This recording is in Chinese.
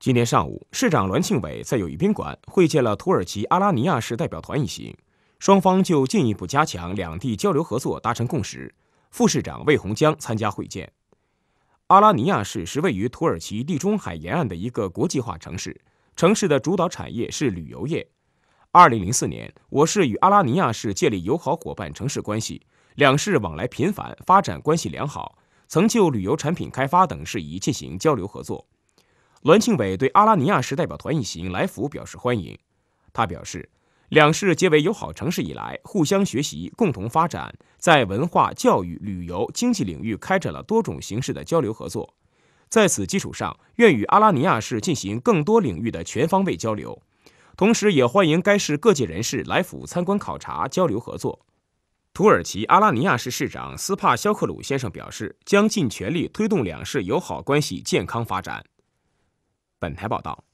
今天上午，市长栾庆伟在友谊宾馆会见了土耳其阿拉尼亚市代表团一行，双方就进一步加强两地交流合作达成共识。副市长魏宏江参加会见。阿拉尼亚市是位于土耳其地中海沿岸的一个国际化城市，城市的主导产业是旅游业。二零零四年，我市与阿拉尼亚市建立友好伙伴城市关系，两市往来频繁，发展关系良好，曾就旅游产品开发等事宜进行交流合作。栾庆伟对阿拉尼亚市代表团一行来府表示欢迎。他表示，两市结为友好城市以来，互相学习，共同发展，在文化、教育、旅游、经济领域开展了多种形式的交流合作。在此基础上，愿与阿拉尼亚市进行更多领域的全方位交流，同时也欢迎该市各界人士来府参观考察、交流合作。土耳其阿拉尼亚市市长斯帕肖克鲁先生表示，将尽全力推动两市友好关系健康发展。本台报道。